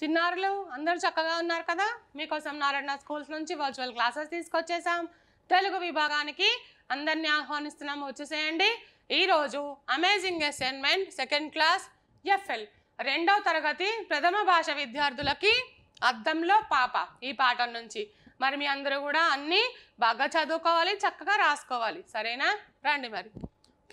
చిన్నారులు అందరూ చక్కగా ఉన్నారు కదా మీకోసం నారాయణ స్కూల్స్ నుంచి వర్చువల్ క్లాసెస్ తీసుకొచ్చేసాం తెలుగు విభాగానికి అందరినీ ఆహ్వానిస్తున్నాము వచ్చేసేయండి ఈరోజు amazing assignment second class FL రెండవ తరగతి ప్రథమ భాష విద్యార్థులకి అద్దంలో పాప ఈ పాఠం నుంచి మరి మీ అందరూ కూడా అన్నీ బాగా చదువుకోవాలి చక్కగా రాసుకోవాలి సరేనా రండి మరి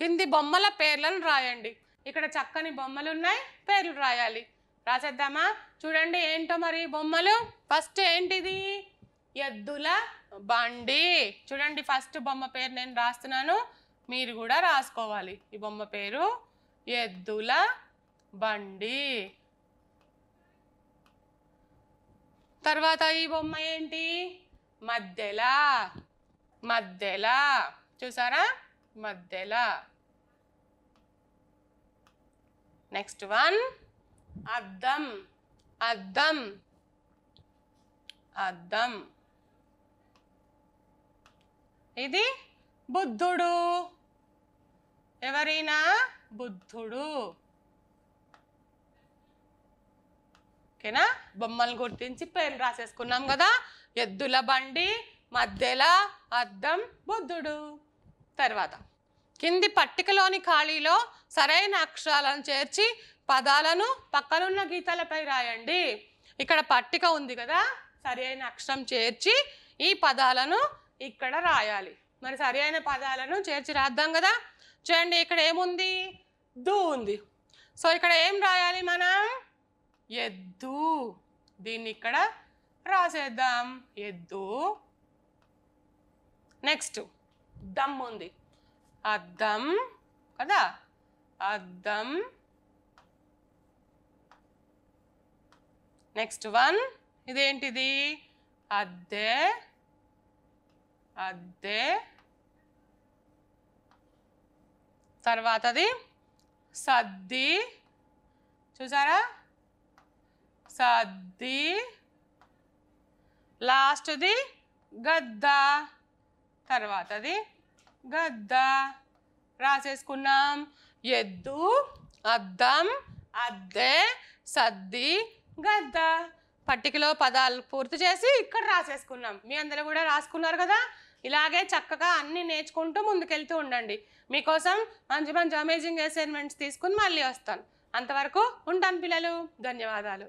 కింది బొమ్మల పేర్లను రాయండి ఇక్కడ చక్కని బొమ్మలు ఉన్నాయి పేర్లు రాయాలి రాసేద్దామా చూడండి ఏంటో మరి బొమ్మలు ఫస్ట్ ఏంటిది ఎద్దుల బండి చూడండి ఫస్ట్ బొమ్మ పేరు నేను రాస్తున్నాను మీరు కూడా రాసుకోవాలి ఈ బొమ్మ పేరు ఎద్దుల బండి తర్వాత ఈ బొమ్మ ఏంటి మధ్యల మధ్యల చూసారా మధ్యల నెక్స్ట్ వన్ అద్దం అద్దం అద్దం ఇది బుద్ధుడు ఎవరైనా బుద్ధుడు ఓకేనా బొమ్మలు గుర్తించి పేర్లు రాసేసుకున్నాం కదా ఎద్దుల బండి మధ్యలో అద్దం బుద్ధుడు తర్వాత కింది పట్టికలోని ఖాళీలో సరైన అక్షరాలను చేర్చి పదాలను పక్కనున్న గీతాలపై రాయండి ఇక్కడ పట్టిక ఉంది కదా సరి అయిన అక్షరం చేర్చి ఈ పదాలను ఇక్కడ రాయాలి మరి సరి అయిన పదాలను చేర్చి రాద్దాం కదా చూడండి ఇక్కడ ఏముంది దు ఉంది సో ఇక్కడ ఏం రాయాలి మనం ఎద్దు దీన్ని ఇక్కడ రాసేద్దాం ఎద్దు నెక్స్ట్ దమ్ ఉంది అద్దం కదా అద్దం నెక్స్ట్ వన్ ఇదేంటిది అద్దె అద్దె తర్వాతది సద్ది చూసారా సద్ది లాస్ట్ది గద్ద తర్వాతది గద్ద రాసేసుకున్నాం ఎద్దు అద్దం అద్దె సద్ది గద్ద పట్టికలో పదాలు పూర్తి చేసి ఇక్కడ రాసేసుకున్నాం మీ అందరూ కూడా రాసుకున్నారు కదా ఇలాగే చక్కగా అన్నీ నేర్చుకుంటూ ముందుకెళ్తూ ఉండండి మీకోసం మంచి మంచి అమేజింగ్ అసైన్మెంట్స్ తీసుకుని మళ్ళీ వస్తాను అంతవరకు ఉంటాను పిల్లలు ధన్యవాదాలు